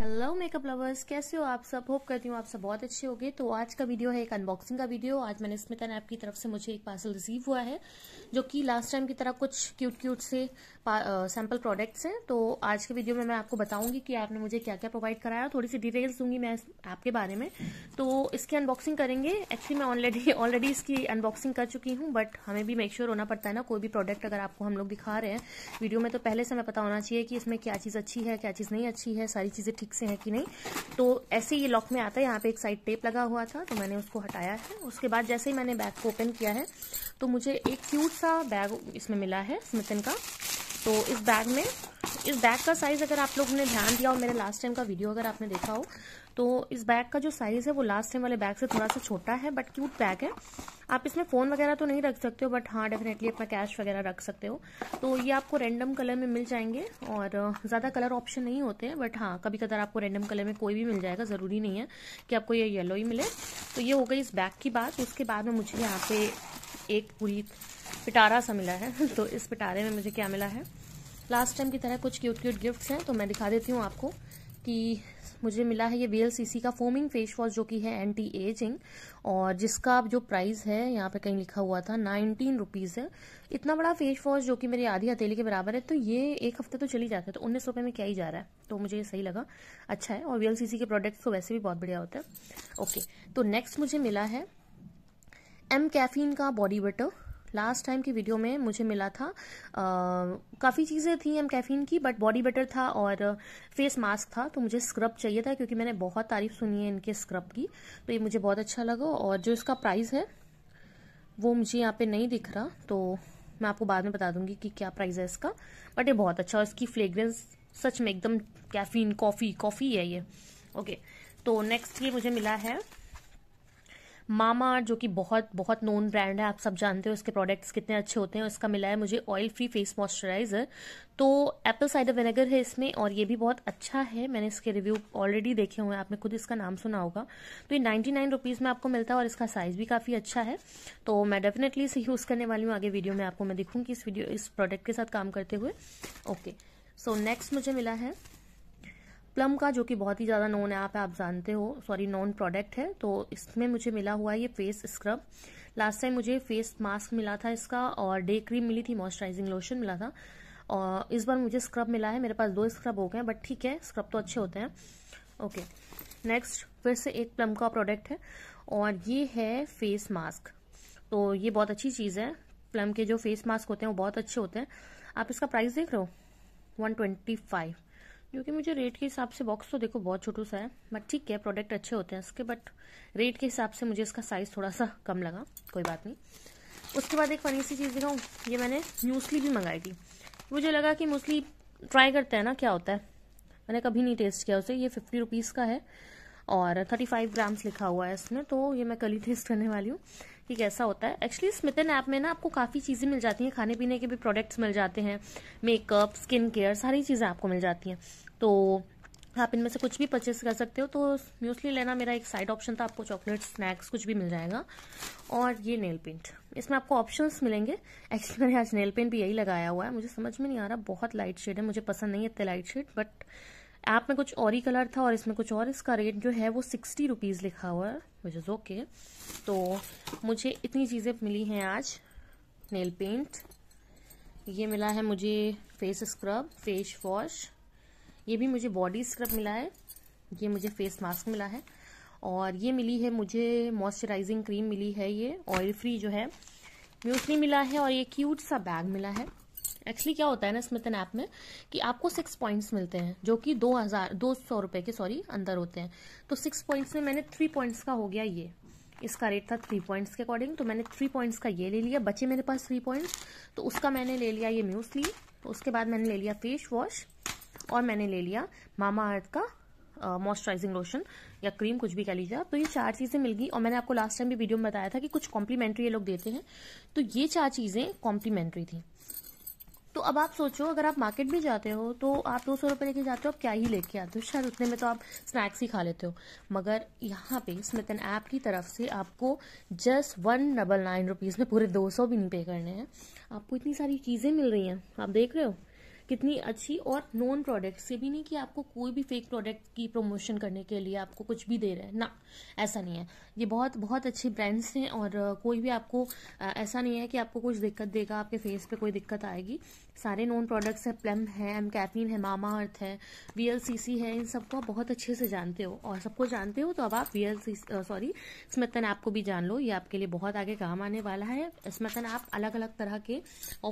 hello makeup lovers कैसे हो आप सब होप करती हूँ आप सब बहुत अच्छे गए तो आज का वीडियो है एक अनबॉक्सिंग का वीडियो आज मैंने स्मिता ऐप की तरफ से मुझे एक पार्सल रिसीव हुआ है जो कि लास्ट टाइम की तरह कुछ क्यूट क्यूट से सैम्पल प्रोडक्ट्स हैं तो आज के वीडियो में मैं आपको बताऊंगी कि आपने मुझे क्या क्या प्रोवाइड कराया थोड़ी सी डिटेल्स दूंगी मैं ऐप के बारे में तो इसकी अनबॉक्सिंग करेंगे एक्चुअली मैं ऑलरेडी ऑलरेडी इसकी अनबॉक्सिंग कर चुकी हूँ बट हमें भी मेक श्योर होना पड़ता है ना कोई भी प्रोडक्ट अगर आपको हम लोग दिखा रहे हैं वीडियो में तो पहले से हमें पता होना चाहिए कि इसमें क्या चीज़ अच्छी है क्या चीज़ नहीं अच्छी है सारी चीज़ें ठीक ठीक से है कि नहीं तो ऐसे ये लॉक में आता है यहाँ पे एक साइड टेप लगा हुआ था तो मैंने उसको हटाया है उसके बाद जैसे ही मैंने बैग को ओपन किया है तो मुझे एक क्यूट सा बैग इसमें मिला है स्मिथिन का तो इस बैग में इस बैग का साइज़ अगर आप लोगों ने ध्यान दिया और मेरे लास्ट टाइम का वीडियो अगर आपने देखा हो तो इस बैग का जो साइज़ है वो लास्ट टाइम वाले बैग से थोड़ा सा छोटा है बट क्यूट बैग है आप इसमें फ़ोन वगैरह तो नहीं रख सकते हो बट हाँ डेफिनेटली अपना कैश वगैरह रख सकते हो तो ये आपको रेंडम कलर में मिल जाएंगे और ज़्यादा कलर ऑप्शन नहीं होते हैं बट हाँ कभी कदर आपको रेंडम कलर में कोई भी मिल जाएगा ज़रूरी नहीं है कि आपको ये येलो ही मिले तो ये हो गई इस बैग की बात उसके बाद में मुझे यहाँ पे एक पूरी पिटारा सा मिला है तो इस पिटारे में मुझे क्या मिला है लास्ट टाइम की तरह कुछ क्यूट क्यूट गिफ्ट्स हैं तो मैं दिखा देती हूँ आपको कि मुझे मिला है ये बी का फोमिंग फेस वॉश जो कि है एंटी एजिंग और जिसका जो प्राइस है यहाँ पे कहीं लिखा हुआ था नाइनटीन रुपीज़ है इतना बड़ा फेस वॉश जो कि मेरी आधी हथेली के बराबर है तो ये एक हफ्ते तो चली जाता है तो उन्नीस रुपये में क्या ही जा रहा है तो मुझे ये सही लगा अच्छा है और बी के प्रोडक्ट्स तो वैसे भी बहुत बढ़िया होता है ओके तो नेक्स्ट मुझे मिला है एम कैफिन का बॉडी बटर लास्ट टाइम की वीडियो में मुझे मिला था काफ़ी चीज़ें थी एम कैफीन की बट बॉडी बटर था और फेस मास्क था तो मुझे स्क्रब चाहिए था क्योंकि मैंने बहुत तारीफ सुनी है इनके स्क्रब की तो ये मुझे बहुत अच्छा लगा और जो इसका प्राइस है वो मुझे यहाँ पे नहीं दिख रहा तो मैं आपको बाद में बता दूंगी कि क्या प्राइस है इसका बट ये बहुत अच्छा और इसकी फ्लेग्रेंस सच में एकदम कैफीन कॉफ़ी कॉफ़ी है ये ओके तो नेक्स्ट ये मुझे मिला है मामा जो कि बहुत बहुत नोन ब्रांड है आप सब जानते हो उसके प्रोडक्ट्स कितने अच्छे होते हैं इसका मिला है मुझे ऑयल फ्री फेस मॉइस्चराइजर तो एप्पल साइडर विनेगर है इसमें और ये भी बहुत अच्छा है मैंने इसके रिव्यू ऑलरेडी देखे हुए हैं आपने खुद इसका नाम सुना होगा तो ये नाइन्टी नाइन रुपीज़ में आपको मिलता है और इसका साइज भी काफ़ी अच्छा है तो मैं डेफिनेटली इसे यूज़ करने वाली हूँ आगे वीडियो में आपको मैं दिखूँगी इस वीडियो इस प्रोडक्ट के साथ काम करते हुए ओके सो नेक्स्ट मुझे मिला है प्लम का जो कि बहुत ही ज़्यादा नॉन ऐप है आप जानते हो सॉरी नॉन प्रोडक्ट है तो इसमें मुझे मिला हुआ है ये फेस स्क्रब लास्ट टाइम मुझे फेस मास्क मिला था इसका और डे क्रीम मिली थी मॉइस्चराइजिंग लोशन मिला था और इस बार मुझे स्क्रब मिला है मेरे पास दो स्क्रब हो गए बट ठीक है स्क्रब तो अच्छे होते हैं ओके नेक्स्ट फिर से एक प्लम का प्रोडक्ट है और ये है फेस मास्क तो ये बहुत अच्छी चीज़ है प्लम के जो फेस मास्क होते हैं वो बहुत अच्छे होते हैं आप इसका प्राइस देख रहे हो वन ट्वेंटी फाइव क्योंकि मुझे रेट के हिसाब से बॉक्स तो देखो बहुत छोटू सा है बट ठीक है प्रोडक्ट अच्छे होते हैं इसके बट रेट के हिसाब से मुझे इसका साइज थोड़ा सा कम लगा कोई बात नहीं उसके बाद एक फनी सी चीज़ दिखाऊँ ये मैंने म्यूसली भी मंगाई थी मुझे लगा कि म्यूसली ट्राई करते हैं ना क्या होता है मैंने कभी नहीं टेस्ट किया उसे ये फिफ्टी रुपीज़ का है और थर्टी फाइव ग्राम्स लिखा हुआ है इसमें तो ये मैं कल ही टेस्ट करने वाली हूँ कि कैसा होता है एक्चुअली स्मिथन ऐप में ना आपको काफ़ी चीज़ें मिल जाती हैं खाने पीने के भी प्रोडक्ट्स मिल जाते हैं मेकअप स्किन केयर सारी चीज़ें आपको मिल जाती हैं तो आप इनमें से कुछ भी परचेस कर सकते हो तो म्यूसली लेना मेरा एक साइड ऑप्शन था आपको चॉकलेट स्नैक्स कुछ भी मिल जाएगा और ये नेल पेंट इसमें आपको ऑप्शंस मिलेंगे एक्चुअली मैंने आज नेल पेंट भी यही लगाया हुआ है मुझे समझ में नहीं आ रहा बहुत लाइट शेड है मुझे पसंद नहीं है इतने लाइट शेड बट ऐप में कुछ और ही कलर था और इसमें कुछ और इसका रेट जो है वो सिक्सटी रुपीज़ लिखा हुआ है विच इज़ ओके तो मुझे इतनी चीज़ें मिली हैं आज नेल पेंट ये मिला है मुझे फेस स्क्रब फेस वॉश ये भी मुझे बॉडी स्क्रब मिला है ये मुझे फेस मास्क मिला है और ये मिली है मुझे मॉइस्चराइजिंग क्रीम मिली है ये ऑयल फ्री जो है म्यूसली मिला है और ये क्यूट सा बैग मिला है एक्चुअली क्या होता है ना स्मिथन ऐप में कि आपको सिक्स पॉइंट्स मिलते हैं जो कि दो हजार दो सौ रुपए के सॉरी अंदर होते हैं तो सिक्स पॉइंट्स में मैंने थ्री पॉइंट्स का हो गया ये इसका रेट था थ्री पॉइंट्स के अकॉर्डिंग तो मैंने थ्री पॉइंट्स का ये ले लिया बचे मेरे पास थ्री पॉइंट्स तो उसका मैंने ले लिया ये म्यूसली तो उसके बाद मैंने ले लिया फेस वॉश और मैंने ले लिया मामा अर्थ का मॉइस्चराइजिंग लोशन या क्रीम कुछ भी कह लीजिए तो ये चार चीज़ें मिल गई और मैंने आपको लास्ट टाइम भी वीडियो में बताया था कि कुछ कॉम्प्लीमेंट्री ये लोग देते हैं तो ये चार चीज़ें कॉम्प्लीमेंट्री थी तो अब आप सोचो अगर आप मार्केट भी जाते हो तो आप दो सौ रुपये लेके जाते हो आप क्या ही लेके आते हो शायद उतने में तो आप स्नैक्स ही खा लेते हो मगर यहाँ पे स्मितन ऐप की तरफ से आपको just one double nine rupees में पूरे दो सौ भी नहीं पे करने हैं आपको इतनी सारी चीज़ें मिल रही हैं आप देख रहे हो कितनी अच्छी और नॉन प्रोडक्ट ये भी नहीं कि आपको कोई भी फेक प्रोडक्ट की प्रमोशन करने के लिए आपको कुछ भी दे रहे हैं ना ऐसा नहीं है ये बहुत बहुत अच्छे ब्रांड्स हैं और कोई भी आपको ऐसा नहीं है कि आपको कुछ दिक्कत देगा आपके फेस पे कोई दिक्कत आएगी सारे नॉन प्रोडक्ट्स हैं प्लम है एम कैफिन है मामा अर्थ है वी है इन सबको आप बहुत अच्छे से जानते हो और सबको जानते हो तो अब आप वी सॉरी स्मतन ऐप को भी जान लो ये आपके लिए बहुत आगे काम आने वाला है स्मतन ऐप अलग अलग तरह के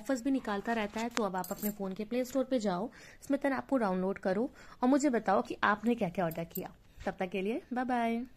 ऑफर्स भी निकालता रहता है तो अब आप अपने फ़ोन के प्ले स्टोर पे जाओ स्मितन ऐप को डाउनलोड करो और मुझे बताओ कि आपने क्या क्या ऑर्डर किया तब तक के लिए बाय बाय